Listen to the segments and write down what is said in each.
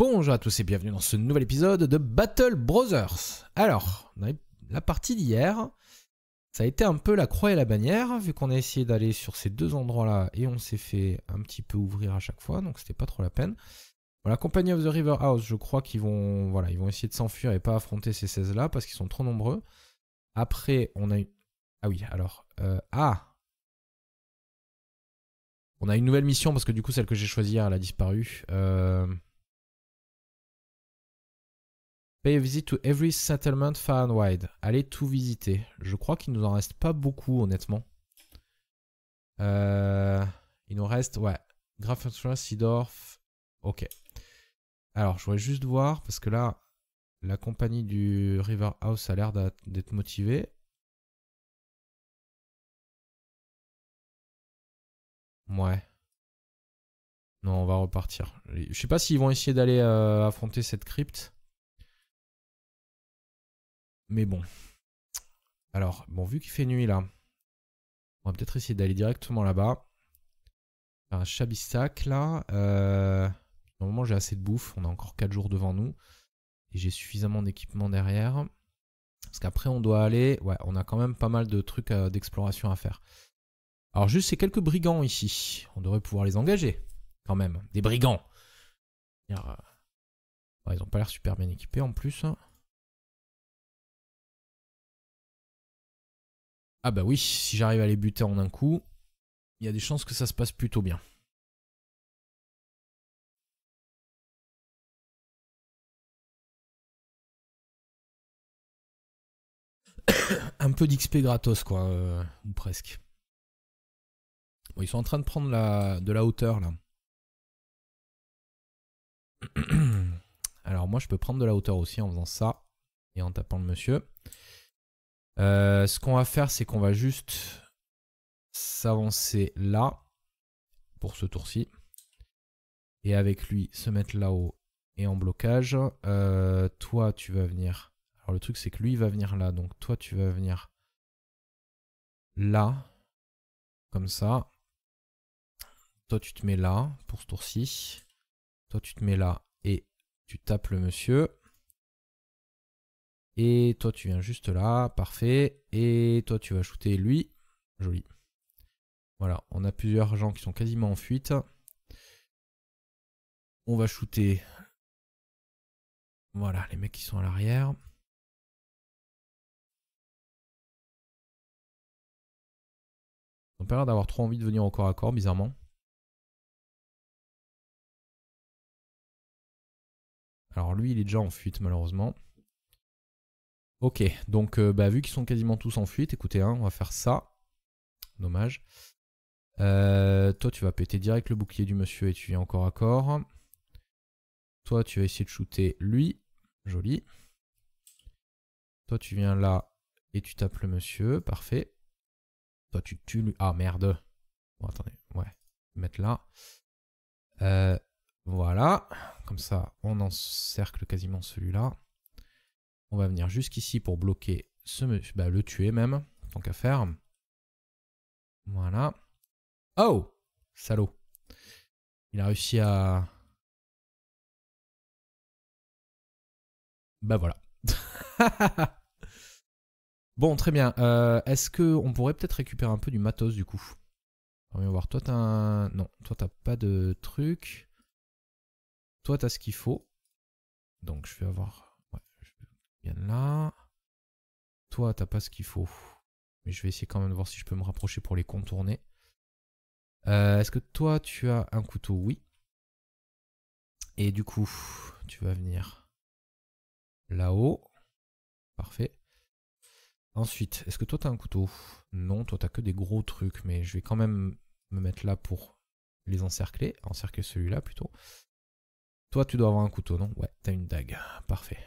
Bonjour à tous et bienvenue dans ce nouvel épisode de Battle Brothers. Alors, la partie d'hier, ça a été un peu la croix et la bannière, vu qu'on a essayé d'aller sur ces deux endroits-là et on s'est fait un petit peu ouvrir à chaque fois, donc c'était pas trop la peine. Voilà, compagnie of the River House, je crois qu'ils vont, voilà, ils vont essayer de s'enfuir et pas affronter ces 16-là parce qu'ils sont trop nombreux. Après, on a eu... Ah oui, alors... Euh, ah On a une nouvelle mission parce que du coup, celle que j'ai choisie elle a disparu. Euh... Pay a visit to every settlement far and wide. Allez tout visiter. Je crois qu'il nous en reste pas beaucoup, honnêtement. Euh, il nous reste, ouais, Grafenstein, Sidorf. Ok. Alors, je voudrais juste voir, parce que là, la compagnie du River House a l'air d'être motivée. Ouais. Non, on va repartir. Je sais pas s'ils vont essayer d'aller euh, affronter cette crypte. Mais bon. Alors, bon, vu qu'il fait nuit là, on va peut-être essayer d'aller directement là-bas. un chabissac là. Euh... Normalement, j'ai assez de bouffe. On a encore 4 jours devant nous. Et j'ai suffisamment d'équipement derrière. Parce qu'après, on doit aller. Ouais, on a quand même pas mal de trucs euh, d'exploration à faire. Alors, juste ces quelques brigands ici. On devrait pouvoir les engager. Quand même. Des brigands. Euh, ils n'ont pas l'air super bien équipés en plus. Hein. Ah bah oui, si j'arrive à les buter en un coup, il y a des chances que ça se passe plutôt bien. un peu d'XP gratos quoi, euh, ou presque. ils sont en train de prendre de la hauteur là. Alors moi je peux prendre de la hauteur aussi en faisant ça et en tapant le monsieur. Euh, ce qu'on va faire, c'est qu'on va juste s'avancer là pour ce tour-ci. Et avec lui, se mettre là-haut et en blocage. Euh, toi, tu vas venir. Alors le truc, c'est que lui, il va venir là. Donc toi, tu vas venir là. Comme ça. Toi, tu te mets là pour ce tour-ci. Toi, tu te mets là et tu tapes le monsieur. Et toi, tu viens juste là. Parfait. Et toi, tu vas shooter lui. Joli. Voilà, on a plusieurs gens qui sont quasiment en fuite. On va shooter. Voilà, les mecs qui sont à l'arrière. On pas l'air d'avoir trop envie de venir au corps à corps, bizarrement. Alors lui, il est déjà en fuite, malheureusement. Ok, donc euh, bah, vu qu'ils sont quasiment tous en fuite, écoutez, hein, on va faire ça. Dommage. Euh, toi, tu vas péter direct le bouclier du monsieur et tu viens encore à corps. Toi, tu vas essayer de shooter lui. Joli. Toi, tu viens là et tu tapes le monsieur. Parfait. Toi, tu tues lui. Ah, merde. Bon, attendez. Ouais. mettre là. Euh, voilà. Comme ça, on encercle quasiment celui-là. On va venir jusqu'ici pour bloquer ce bah, le tuer même, tant qu'à faire. Voilà. Oh Salaud. Il a réussi à... Bah voilà. bon, très bien. Euh, est-ce qu'on pourrait peut-être récupérer un peu du matos du coup On va voir. Toi, t'as un... Non, toi, t'as pas de truc. Toi, t'as ce qu'il faut. Donc, je vais avoir Bien là. Toi, t'as pas ce qu'il faut. Mais je vais essayer quand même de voir si je peux me rapprocher pour les contourner. Euh, est-ce que toi, tu as un couteau Oui. Et du coup, tu vas venir là-haut. Parfait. Ensuite, est-ce que toi as un couteau Non, toi t'as que des gros trucs, mais je vais quand même me mettre là pour les encercler, encercler celui-là plutôt. Toi tu dois avoir un couteau, non Ouais, t'as une dague, parfait.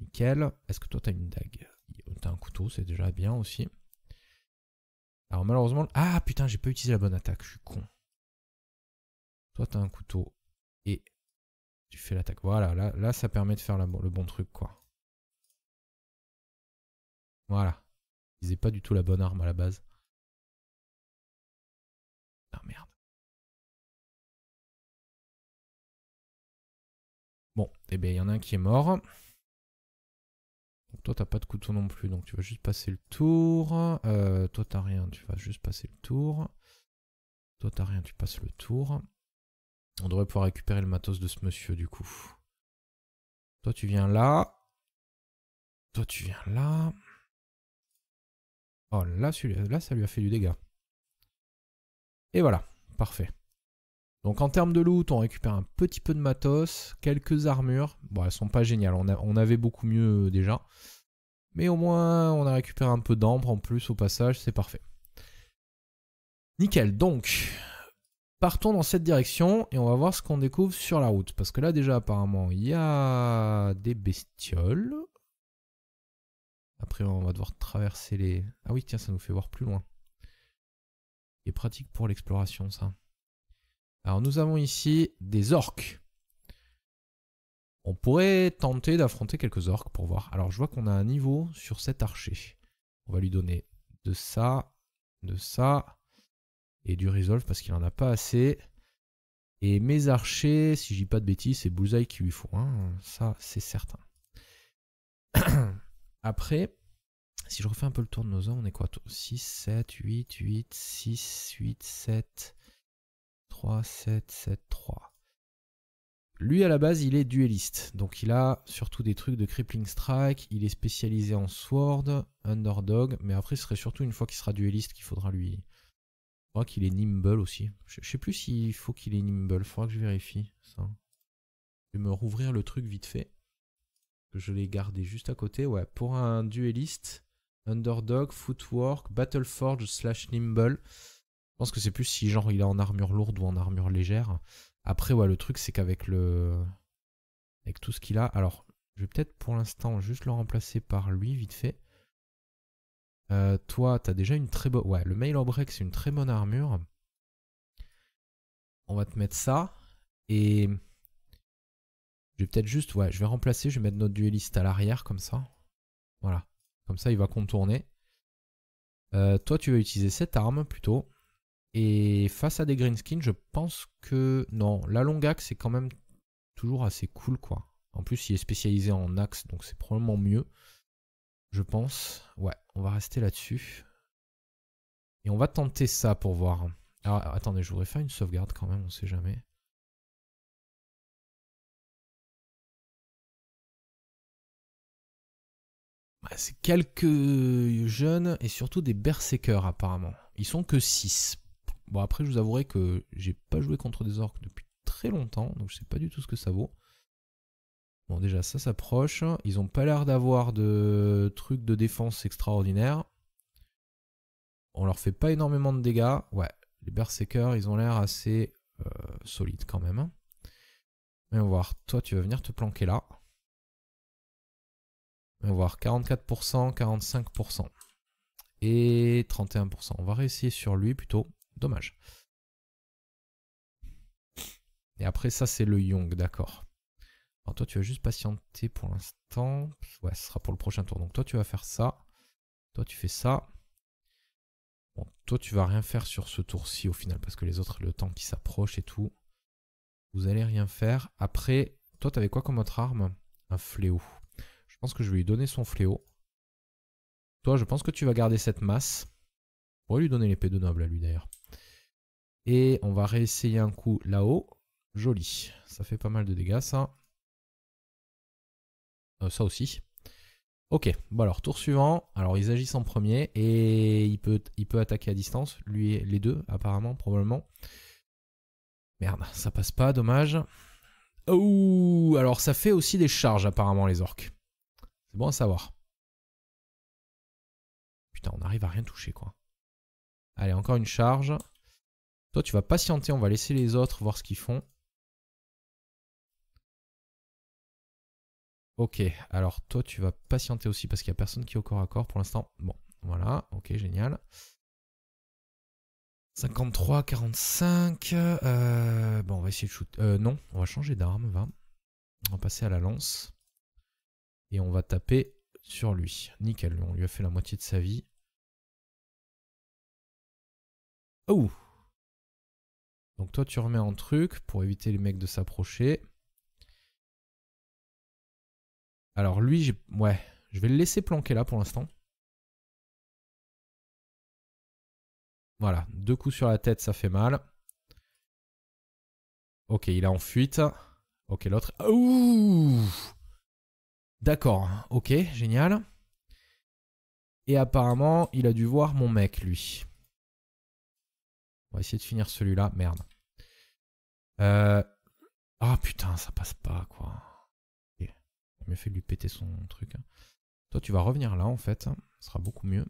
Nickel. Est-ce que toi, t'as une dague T'as un couteau, c'est déjà bien aussi. Alors malheureusement... Ah putain, j'ai pas utilisé la bonne attaque, je suis con. Toi, t'as un couteau et tu fais l'attaque. Voilà, là, là, ça permet de faire le bon truc, quoi. Voilà. Ils pas du tout la bonne arme à la base. Ah merde. Bon, et eh bien, il y en a un qui est mort. Toi, t'as pas de couteau non plus, donc tu vas juste passer le tour. Euh, toi, t'as rien, tu vas juste passer le tour. Toi, t'as rien, tu passes le tour. On devrait pouvoir récupérer le matos de ce monsieur, du coup. Toi, tu viens là. Toi, tu viens là. Oh, -là, là ça lui a fait du dégât. Et voilà, parfait. Donc en termes de loot, on récupère un petit peu de matos, quelques armures. Bon, elles sont pas géniales, on, on avait beaucoup mieux euh, déjà. Mais au moins, on a récupéré un peu d'ambre en plus au passage, c'est parfait. Nickel, donc partons dans cette direction et on va voir ce qu'on découvre sur la route. Parce que là déjà apparemment, il y a des bestioles. Après, on va devoir traverser les... Ah oui, tiens, ça nous fait voir plus loin. Il est pratique pour l'exploration, ça. Alors nous avons ici des orques. On pourrait tenter d'affronter quelques orques pour voir. Alors je vois qu'on a un niveau sur cet archer. On va lui donner de ça, de ça, et du resolve parce qu'il n'en a pas assez. Et mes archers, si je dis pas de bêtises, c'est Bullseye qui lui faut. Hein. Ça, c'est certain. Après, si je refais un peu le tour de nos ans, on est quoi 6, 7, 8, 8, 6, 8, 7, 3, 7, 7, 3. Lui, à la base, il est dueliste. Donc, il a surtout des trucs de crippling strike. Il est spécialisé en sword, underdog. Mais après, ce serait surtout une fois qu'il sera dueliste qu'il faudra lui. Je crois qu'il est nimble aussi. Je, sais plus s'il faut qu'il est nimble. Faudra que je vérifie ça. Je vais me rouvrir le truc vite fait. Je l'ai gardé juste à côté. Ouais, pour un dueliste, underdog, footwork, battleforge slash nimble. Je pense que c'est plus si genre il est en armure lourde ou en armure légère. Après, ouais, le truc c'est qu'avec le. Avec tout ce qu'il a. Alors, je vais peut-être pour l'instant juste le remplacer par lui vite fait. Euh, toi, t'as déjà une très bonne. Ouais, le Mail Break, c'est une très bonne armure. On va te mettre ça. Et. Je vais peut-être juste. Ouais, je vais remplacer. Je vais mettre notre dueliste à l'arrière, comme ça. Voilà. Comme ça, il va contourner. Euh, toi, tu vas utiliser cette arme plutôt. Et face à des green je pense que. Non, la longue axe, est quand même toujours assez cool, quoi. En plus, il est spécialisé en axe, donc c'est probablement mieux. Je pense. Ouais, on va rester là-dessus. Et on va tenter ça pour voir. Alors ah, attendez, je voudrais faire une sauvegarde quand même, on sait jamais. C'est quelques jeunes et surtout des berserkers apparemment. Ils sont que 6. Bon, après, je vous avouerai que j'ai pas joué contre des orques depuis très longtemps, donc je sais pas du tout ce que ça vaut. Bon, déjà, ça s'approche. Ils ont pas l'air d'avoir de trucs de défense extraordinaire. On leur fait pas énormément de dégâts. Ouais, les Berserkers, ils ont l'air assez euh, solides quand même. Mais on va voir. Toi, tu vas venir te planquer là. On va voir 44%, 45% et 31%. On va réessayer sur lui plutôt. Dommage. Et après ça, c'est le Young, d'accord. Alors toi, tu vas juste patienter pour l'instant. Ouais, ce sera pour le prochain tour. Donc toi, tu vas faire ça. Toi, tu fais ça. Bon, toi, tu vas rien faire sur ce tour-ci au final, parce que les autres, le temps qui s'approche et tout. Vous allez rien faire. Après, toi, t'avais quoi comme autre arme Un fléau. Je pense que je vais lui donner son fléau. Toi, je pense que tu vas garder cette masse. On va lui donner l'épée de noble à lui d'ailleurs. Et on va réessayer un coup là-haut. Joli. Ça fait pas mal de dégâts, ça. Euh, ça aussi. Ok, bon alors tour suivant, alors ils agissent en premier et il peut, il peut attaquer à distance, lui et les deux apparemment, probablement. Merde, ça passe pas, dommage. Oh, alors ça fait aussi des charges apparemment les orques. C'est bon à savoir. Putain, on arrive à rien toucher quoi. Allez, encore une charge. Toi, tu vas patienter, on va laisser les autres voir ce qu'ils font. Ok, alors toi, tu vas patienter aussi parce qu'il n'y a personne qui est au corps à corps pour l'instant. Bon, voilà, ok, génial. 53, 45. Euh, bon, on va essayer de shoot. Euh, non, on va changer d'arme, va. On va passer à la lance. Et on va taper sur lui. Nickel, on lui a fait la moitié de sa vie. Oh donc toi, tu remets un truc pour éviter les mecs de s'approcher. Alors lui, ouais, je vais le laisser planquer là pour l'instant. Voilà, deux coups sur la tête, ça fait mal. Ok, il est en fuite. Ok, l'autre. Ouh D'accord, ok, génial. Et apparemment, il a dû voir mon mec, lui. On va essayer de finir celui-là. Merde. Euh, ah putain, ça passe pas quoi. J'ai m'a fait lui péter son truc. Hein. Toi, tu vas revenir là en fait. Hein. Ce sera beaucoup mieux.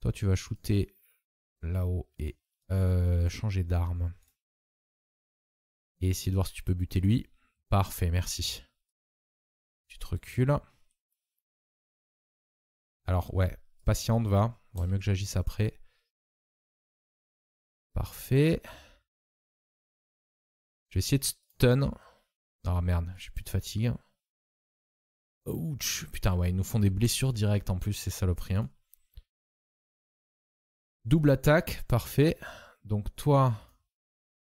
Toi, tu vas shooter là-haut et euh, changer d'arme. Et essayer de voir si tu peux buter lui. Parfait, merci. Tu te recules. Alors ouais, patiente va. Vaudrait mieux que j'agisse après. Parfait. Je vais essayer de stun. Ah oh, merde, j'ai plus de fatigue. Ouch. Putain, ouais, ils nous font des blessures directes en plus, ces saloperies. Hein. Double attaque, parfait. Donc toi,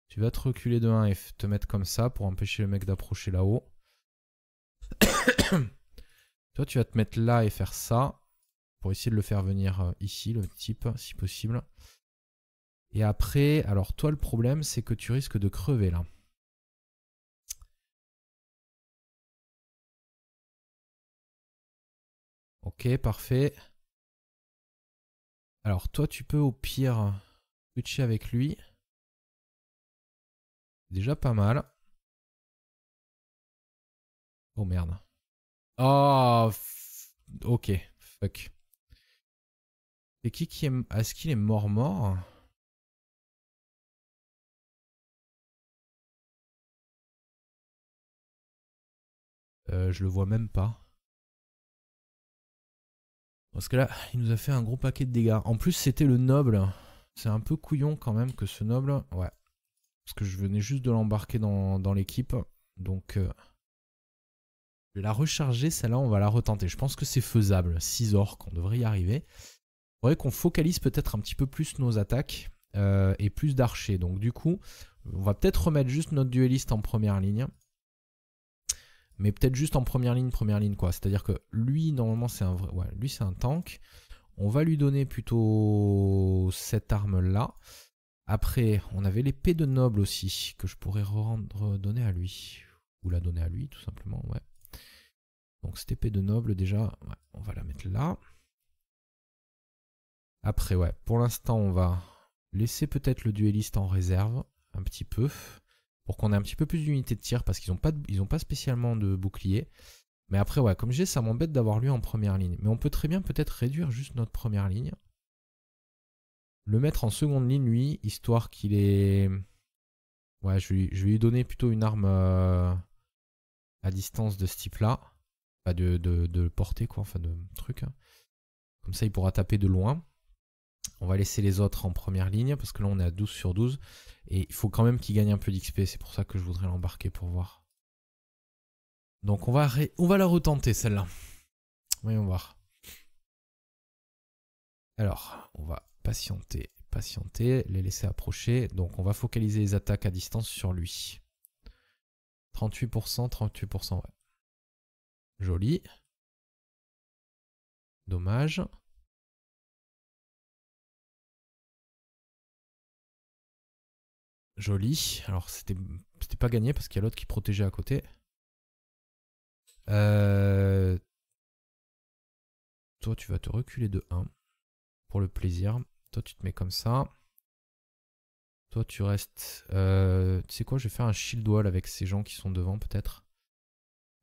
tu vas te reculer de 1 et te mettre comme ça pour empêcher le mec d'approcher là-haut. toi, tu vas te mettre là et faire ça pour essayer de le faire venir euh, ici, le type, si possible. Et après, alors toi, le problème, c'est que tu risques de crever là. Ok, parfait. Alors toi, tu peux au pire switcher avec lui. Déjà pas mal. Oh merde. Oh, ok, fuck. qui qui est... ce qu'il est mort-mort euh, Je le vois même pas. Parce que là, il nous a fait un gros paquet de dégâts. En plus, c'était le noble. C'est un peu couillon quand même que ce noble. Ouais. Parce que je venais juste de l'embarquer dans, l'équipe. Donc, euh, la recharger. Celle-là, on va la retenter. Je pense que c'est faisable. 6 orques, on devrait y arriver. Il faudrait qu'on focalise peut-être un petit peu plus nos attaques. Euh, et plus d'archers. Donc du coup, on va peut-être remettre juste notre dueliste en première ligne mais peut-être juste en première ligne, première ligne quoi. C'est-à-dire que lui, normalement, c'est un vrai, lui c'est un tank. On va lui donner plutôt cette arme là. Après, on avait l'épée de noble aussi que je pourrais rendre donner à lui ou la donner à lui tout simplement, ouais. Donc cette épée de noble déjà, on va la mettre là. Après, ouais, pour l'instant, on va laisser peut-être le dueliste en réserve un petit peu pour qu'on ait un petit peu plus d'unités de tir parce qu'ils n'ont pas, pas spécialement de bouclier. Mais après, ouais, comme j'ai, ça m'embête d'avoir lui en première ligne. Mais on peut très bien peut-être réduire juste notre première ligne. Le mettre en seconde ligne, lui, histoire qu'il est... Ouais, je, lui ai lui plutôt une arme euh, à distance de ce type-là. Enfin, bah, de, de, de portée, quoi, enfin, de truc. Hein. Comme ça, il pourra taper de loin. On va laisser les autres en première ligne parce que là on est à 12 sur 12 et il faut quand même qu'il gagne un peu d'XP, c'est pour ça que je voudrais l'embarquer pour voir. Donc on va, on va la retenter celle-là. Voyons voir. Alors, on va patienter, patienter, les laisser approcher. Donc on va focaliser les attaques à distance sur lui. 38%, 38%, ouais. Joli. Dommage. Joli. Alors, c'était pas gagné parce qu'il y a l'autre qui protégeait à côté. Euh, toi, tu vas te reculer de 1 pour le plaisir. Toi, tu te mets comme ça. Toi, tu restes. Euh, tu sais quoi, je vais faire un shield wall avec ces gens qui sont devant, peut-être.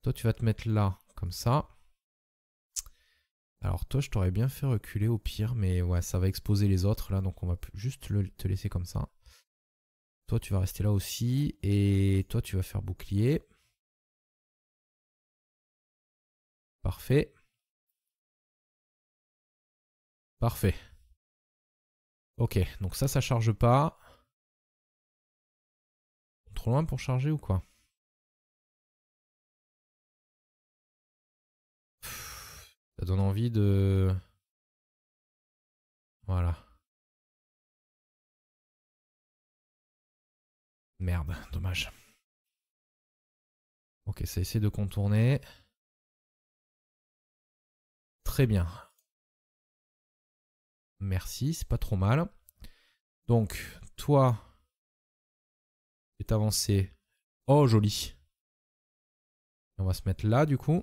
Toi, tu vas te mettre là, comme ça. Alors, toi, je t'aurais bien fait reculer au pire, mais ouais, ça va exposer les autres là, donc on va juste te laisser comme ça. Toi, tu vas rester là aussi. Et toi, tu vas faire bouclier. Parfait. Parfait. Ok, donc ça, ça charge pas. Trop loin pour charger ou quoi Ça donne envie de... Voilà. Merde, dommage. Ok, ça essaie de contourner. Très bien. Merci, c'est pas trop mal. Donc, toi, est avancé. Oh, joli. On va se mettre là, du coup.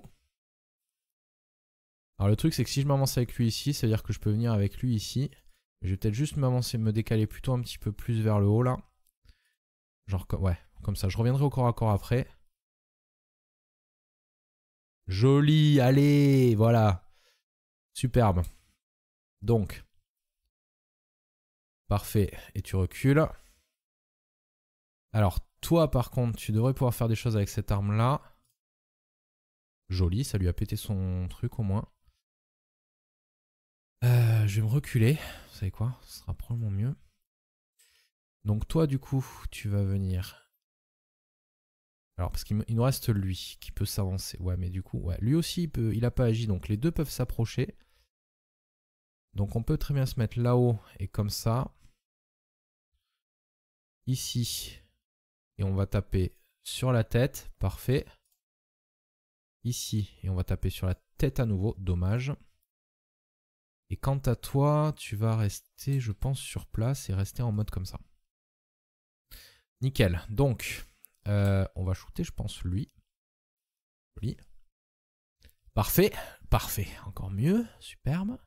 Alors, le truc, c'est que si je m'avance avec lui ici, cest à dire que je peux venir avec lui ici. Je vais peut-être juste m'avancer, me décaler plutôt un petit peu plus vers le haut, là. Genre, ouais, comme ça. Je reviendrai au corps à corps après. Joli, allez, voilà. Superbe. Donc. Parfait. Et tu recules. Alors, toi, par contre, tu devrais pouvoir faire des choses avec cette arme-là. Joli, ça lui a pété son truc au moins. Euh, je vais me reculer. Vous savez quoi Ce sera probablement mieux. Donc toi, du coup, tu vas venir... Alors, parce qu'il nous reste lui qui peut s'avancer. Ouais, mais du coup, lui aussi, il, n'a pas agi. Donc les deux peuvent s'approcher. Donc on peut très bien se mettre là-haut et comme ça. Ici. Et on va taper sur la tête. Parfait. Ici. Et on va taper sur la tête à nouveau. Dommage. Et quant à toi, tu vas rester, je pense, sur place et rester en mode comme ça. Nickel. Donc, euh, on va shooter, je pense, lui. Parfait. Parfait. Encore mieux. Superbe.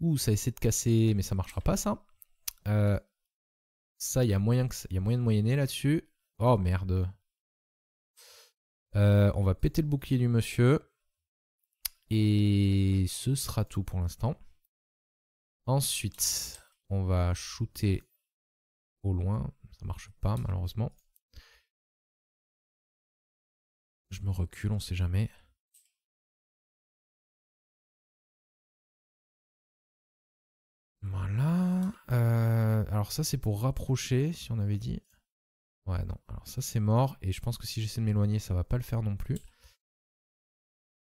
Ouh, ça essaie de casser, mais ça marchera pas, ça. Euh, ça, il y, a moyen de moyenner là-dessus. Oh, merde. Euh, on va péter le bouclier du monsieur. Et ce sera tout pour l'instant. Ensuite, on va shooter au loin. Ça marche pas, malheureusement. Je me recule, on sait jamais. Voilà. Euh, alors ça, c'est pour rapprocher, si on avait dit. Ouais, non. Alors ça, c'est mort. Et je pense que si j'essaie de m'éloigner, ça va pas le faire non plus.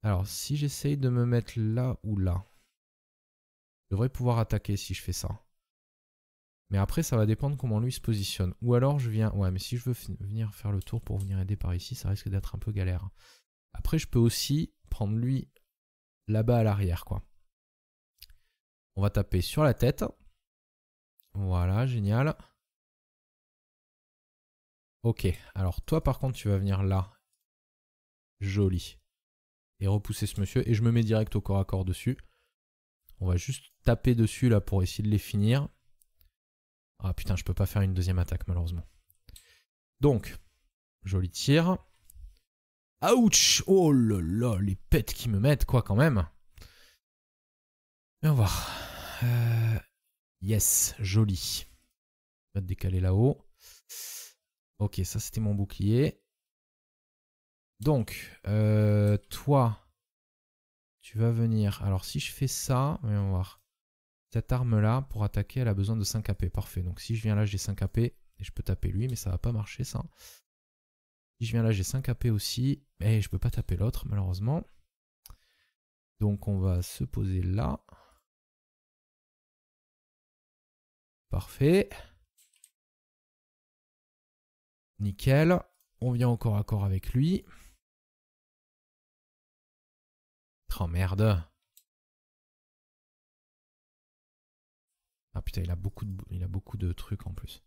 Alors, si j'essaye de me mettre là ou là, je devrais pouvoir attaquer si je fais ça. Mais après, ça va dépendre comment lui se positionne. Ou alors, je viens. Ouais, mais si je veux venir faire le tour pour venir aider par ici, ça risque d'être un peu galère. Après, je peux aussi prendre lui là-bas à l'arrière, quoi. On va taper sur la tête. Voilà, génial. Ok, alors toi par contre tu vas venir là. Joli. Et repousser ce monsieur. Et je me mets direct au corps à corps dessus. On va juste taper dessus là pour essayer de les finir. Ah putain, je peux pas faire une deuxième attaque malheureusement. Donc, joli tir. Ouch Oh là là, les pets qui me mettent quoi quand même. Viens voir. Euh, yes, joli. Je va te décaler là-haut. Ok, ça c'était mon bouclier. Donc, euh, toi, tu vas venir. Alors si je fais ça, on voir. Cette arme-là, pour attaquer, elle a besoin de 5 AP. Parfait. Donc si je viens là, j'ai 5 AP. Et je peux taper lui, mais ça va pas marcher, ça. Si je viens là, j'ai 5 AP aussi. Mais je peux pas taper l'autre, malheureusement. Donc on va se poser là. Parfait. Nickel. On vient encore à corps avec lui. Oh merde. Ah putain, il a beaucoup de, il a beaucoup de trucs en plus.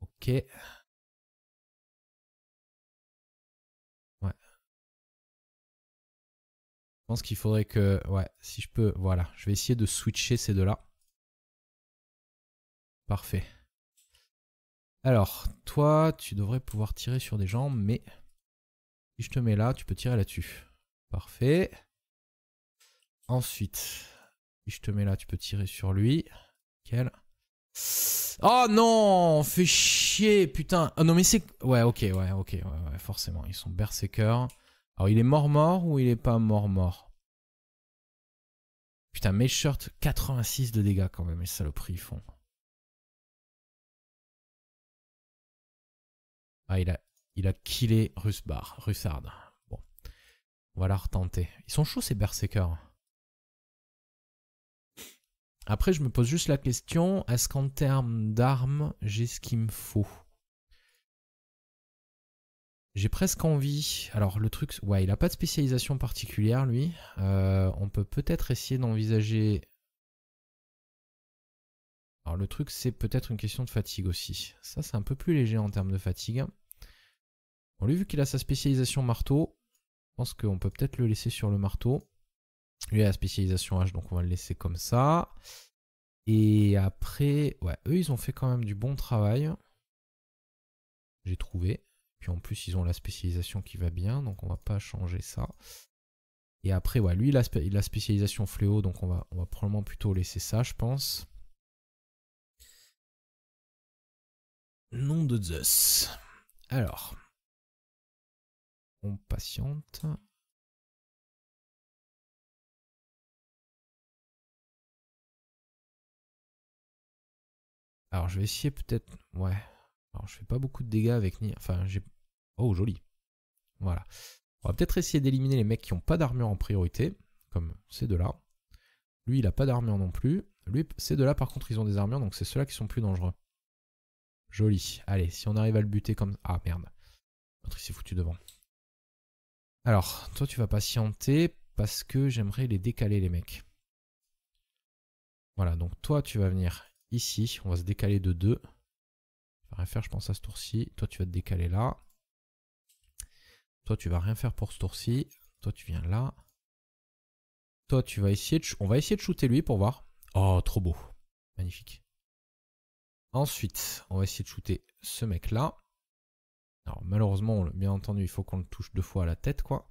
Ok. Ouais. Je pense qu'il faudrait que... Ouais, si je peux... Voilà, je vais essayer de switcher ces deux-là. Parfait. Alors, toi, tu devrais pouvoir tirer sur des jambes, mais... Si je te mets là, tu peux tirer là-dessus. Parfait. Ensuite, si je te mets là, tu peux tirer sur lui. Quel Oh non, on fait chier, putain. oh non mais c'est... Ouais, ok, ouais, ok, ouais, forcément. Ils sont berserkers. Alors il est mort-mort ou il n'est pas mort-mort Putain, mes shirts, 86 de dégâts quand même, les saloperies, font. Ah, il a, il a killé Rusbar, Russard. Bon, on va la retenter. Ils sont chauds ces berserkers. Après, je me pose juste la question, est-ce qu'en termes d'armes, j'ai ce qu'il me faut J'ai presque envie... Alors, le truc... Ouais, il n'a pas de spécialisation particulière, lui. Euh, on peut peut-être essayer d'envisager... Alors, le truc, c'est peut-être une question de fatigue aussi. Ça, c'est un peu plus léger en termes de fatigue. Bon, lui, vu qu'il a sa spécialisation marteau, je pense qu'on peut peut-être le laisser sur le marteau. Lui a la spécialisation H, donc on va le laisser comme ça. Et après, ouais, eux, ils ont fait quand même du bon travail. J'ai trouvé. Puis en plus, ils ont la spécialisation qui va bien, donc on va pas changer ça. Et après, ouais, lui, il a, la spécialisation fléau, donc on va, on va probablement plutôt laisser ça, je pense. Nom de Zeus. Alors, on patiente. Alors je vais essayer peut-être. Ouais. Alors je fais pas beaucoup de dégâts avec ni. Enfin j'ai. Oh joli. Voilà. On va peut-être essayer d'éliminer les mecs qui n'ont pas d'armure en priorité, comme ces deux-là. Lui, il n'a pas d'armure non plus. Lui, ces deux-là, par contre, ils ont des armures, donc c'est ceux-là qui sont plus dangereux. Joli. Allez, si on arrive à le buter comme... Ah, merde. L'autre, il s'est foutu devant. Alors, toi, tu vas patienter, parce que j'aimerais les décaler, les mecs. Voilà, donc toi, tu vas venir ici. On va se décaler de 2. Je rien faire, je pense, à ce tour-ci. Toi, tu vas te décaler là. Toi, tu vas rien faire pour ce tour-ci. Toi, tu viens là. Toi, tu vas essayer de... On va essayer de shooter lui pour voir. Oh, trop beau. Magnifique. Ensuite, on va essayer de shooter ce mec-là. Alors, malheureusement, bien entendu, il faut qu'on le touche deux fois à la tête, quoi.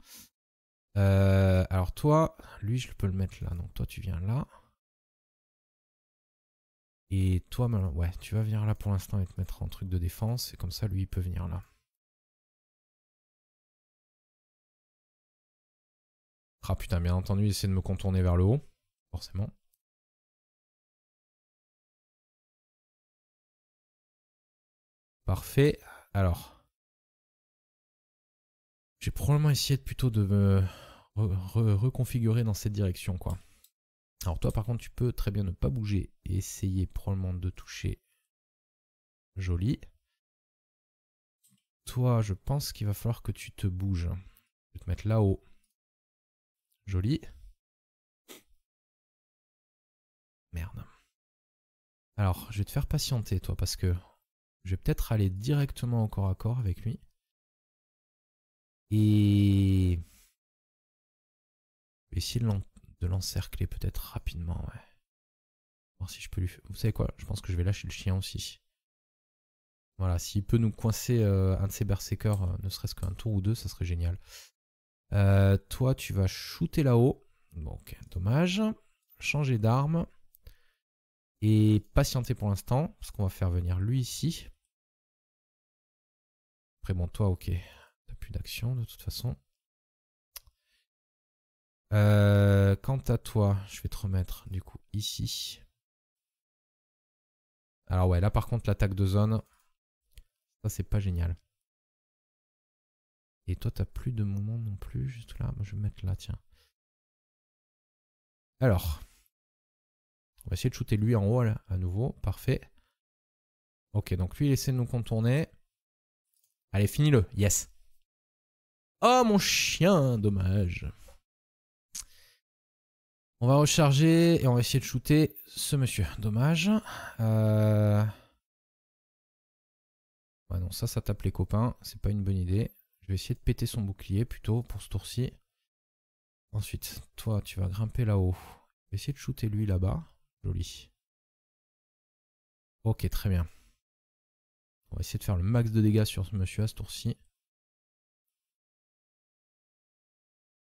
Euh, alors, toi, lui, je peux le mettre là. Donc, toi, tu viens là. Et toi, ouais, tu vas venir là pour l'instant et te mettre en truc de défense. Et comme ça, lui, il peut venir là. Ah putain, bien entendu, il essaie de me contourner vers le haut. Forcément. Parfait. Alors. J'ai probablement essayé plutôt de me reconfigurer dans cette direction, quoi. Alors toi par contre tu peux très bien ne pas bouger et essayer probablement de toucher joli. Toi je pense qu'il va falloir que tu te bouges. Je vais te mettre là-haut. Joli. Merde. Alors je vais te faire patienter toi parce que je vais peut-être aller directement au corps à corps avec lui. Et essayer de l'encercler peut-être rapidement, ouais. Voir si je peux lui Vous savez quoi Je pense que je vais lâcher le chien aussi. Voilà, s'il peut nous coincer euh, un de ses berserkers, euh, ne serait-ce qu'un tour ou deux, ça serait génial. Euh, toi, tu vas shooter là-haut. donc dommage. Changer d'arme. Et patienter pour l'instant, parce qu'on va faire venir lui ici. Après, bon, toi, ok. T'as plus d'action, de toute façon. Euh, quant à toi, je vais te remettre du coup ici. Alors ouais, là par contre l'attaque de zone, ça c'est pas génial. Et toi t'as plus de moment non plus, juste là, je vais mettre là, tiens. Alors, on va essayer de shooter lui en haut là, à nouveau, parfait. Ok, donc lui il essaie de nous contourner. Allez, finis-le, yes. Oh mon chien, dommage. On va recharger et on va essayer de shooter ce monsieur. Dommage. Euh... Ouais, non, ça, ça tape les copains. C'est pas une bonne idée. Je vais essayer de péter son bouclier plutôt pour ce tour-ci. Ensuite, toi, tu vas grimper là-haut. Je vais essayer de shooter lui là-bas. Joli. Ok, très bien. On va essayer de faire le max de dégâts sur ce monsieur à ce tour-ci.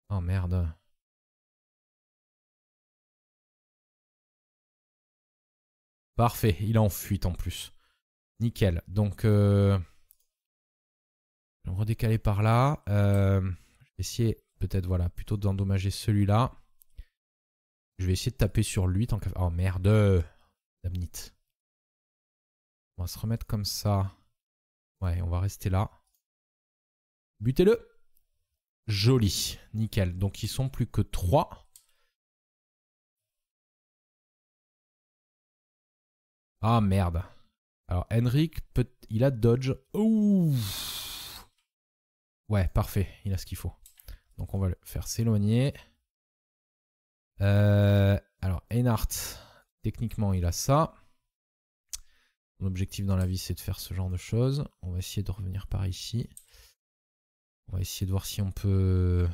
Oh merde. Parfait, il est en fuite en plus. Nickel. Donc, euh, je vais redécaler par là. Euh, je vais essayer peut-être, voilà, plutôt d'endommager celui-là. Je vais essayer de taper sur lui tant qu'à... Oh merde Damnit. On va se remettre comme ça. Ouais, on va rester là. Butez-le Joli. Nickel. Donc, ils sont plus que 3. Ah merde. Alors Henrik, peut... il a dodge. Ouh Ouais, parfait, il a ce qu'il faut. Donc on va le faire s'éloigner. Euh, alors Enart, techniquement il a ça. Mon objectif dans la vie c'est de faire ce genre de choses. On va essayer de revenir par ici. On va essayer de voir si on peut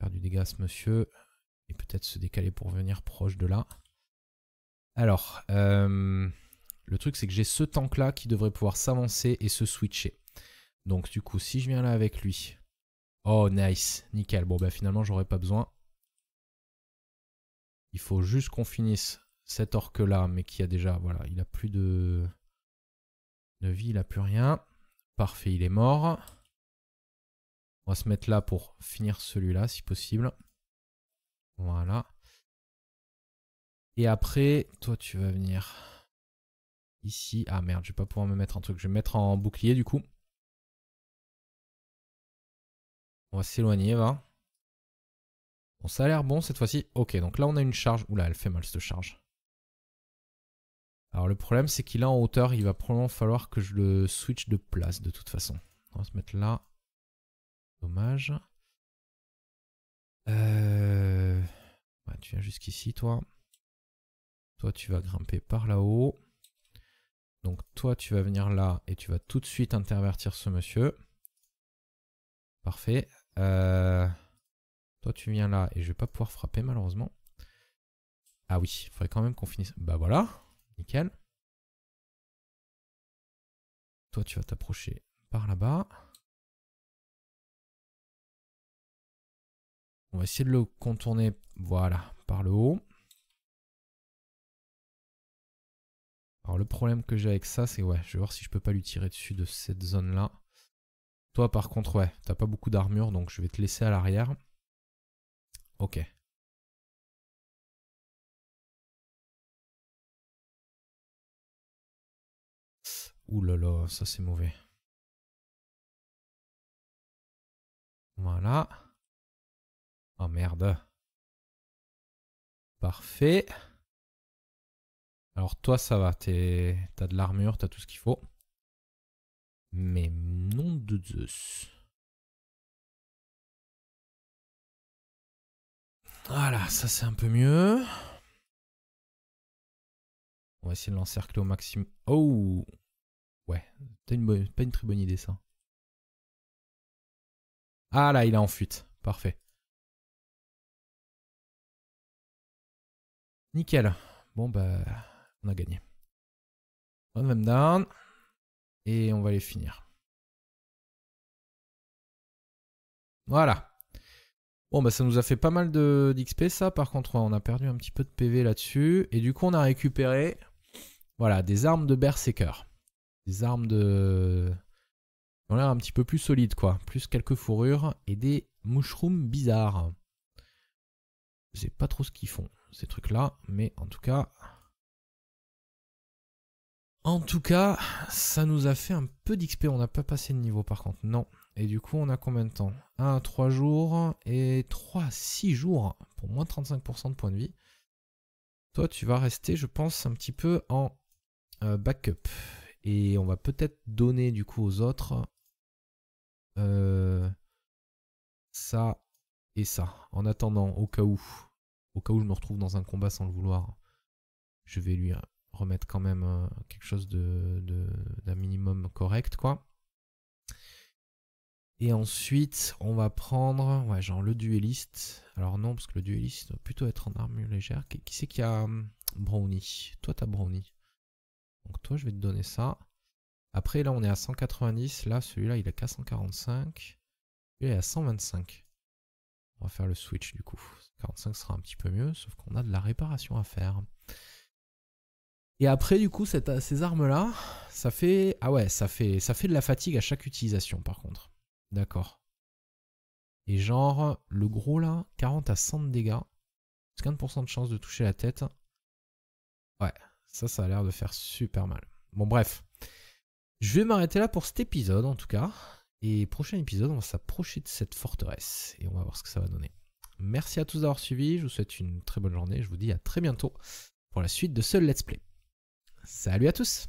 faire du dégât à ce monsieur. Et peut-être se décaler pour venir proche de là. Alors, euh, le truc, c'est que j'ai ce tank-là qui devrait pouvoir s'avancer et se switcher. Donc du coup, si je viens là avec lui... Oh, nice. Nickel. Bon, bah finalement, j'aurais pas besoin. Il faut juste qu'on finisse cet orque-là, mais qui a déjà... Voilà, il a plus de... De vie, il a plus rien. Parfait, il est mort. On va se mettre là pour finir celui-là, si possible. Voilà. Et après, toi, tu vas venir ici. Ah merde, je vais pas pouvoir me mettre un truc. Je vais me mettre en bouclier du coup. On va s'éloigner, va. Bon, ça a l'air bon cette fois-ci. Ok, donc là on a une charge. Oula, elle fait mal cette charge. Alors le problème c'est qu'il est en hauteur, il va probablement falloir que je le switch de place de toute façon. On va se mettre là. Dommage. Euh... tu viens jusqu'ici toi. Toi tu vas grimper par là-haut. Donc toi, tu vas venir là et tu vas tout de suite intervertir ce monsieur. Parfait. Euh, toi, tu viens là et je vais pas pouvoir frapper malheureusement. Ah oui, il faudrait quand même qu'on finisse. Bah voilà, nickel. Toi, tu vas t'approcher par là-bas. On va essayer de le contourner, voilà, par le haut. Alors le problème que j'ai avec ça, c'est ouais, je vais voir si je peux pas lui tirer dessus de cette zone-là. Toi par contre, ouais, t'as pas beaucoup d'armure, donc je vais te laisser à l'arrière. Ok. Ouh là là, ça c'est mauvais. Voilà. Oh merde. Parfait. Alors toi, ça va, t'as de l'armure, t'as tout ce qu'il faut. Mais nom de Zeus. Voilà, ça c'est un peu mieux. On va essayer de l'encercler au maximum. Oh Ouais, pas une, une très bonne idée ça. Ah là, il est en fuite. Parfait. Nickel. Bon bah... On a gagné. One down. Et on va les finir. Voilà. Bon, bah ça nous a fait pas mal d'XP ça. Par contre, on a perdu un petit peu de PV là-dessus. Et du coup, on a récupéré voilà, des armes de Berserker. Des armes de... On l'air un petit peu plus solide quoi. Plus quelques fourrures et des mushrooms bizarres. Je sais pas trop ce qu'ils font, ces trucs-là. Mais en tout cas, en tout cas, ça nous a fait un peu d'XP. On n'a pas passé de niveau par contre. Non. Et du coup, on a combien de temps 1 3 jours et 3 à 6 jours pour moins 35% de points de vie. Toi, tu vas rester, je pense, un petit peu en euh, backup. Et on va peut-être donner du coup aux autres euh, ça et ça. En attendant, au cas où, au cas où je me retrouve dans un combat sans le vouloir, je vais lui remettre quand même euh, quelque chose de, d'un minimum correct, quoi. Et ensuite, on va prendre, genre le duelliste. Alors non, parce que le duelliste doit plutôt être en armure légère. Qui, qui c'est qui a hum, Brownie Toi, t'as Brownie. Donc toi, je vais te donner ça. Après, là, on est à 190. Là, celui-là, il est à 145. Il est à 125. On va faire le switch, du coup. 45 sera un petit peu mieux, sauf qu'on a de la réparation à faire. Et après, du coup, ces armes-là, ça fait. Ah ouais, ça fait, ça fait de la fatigue à chaque utilisation, par contre. D'accord. Et genre, le gros là, 40 à 100 de dégâts. 50% de chance de toucher la tête. Ouais, ça, ça a l'air de faire super mal. Bon, bref. Je vais m'arrêter là pour cet épisode, en tout cas. Et prochain épisode, on va s'approcher de cette forteresse. Et on va voir ce que ça va donner. Merci à tous d'avoir suivi. Je vous souhaite une très bonne journée. Je vous dis à très bientôt pour la suite de ce Let's Play. Salut à tous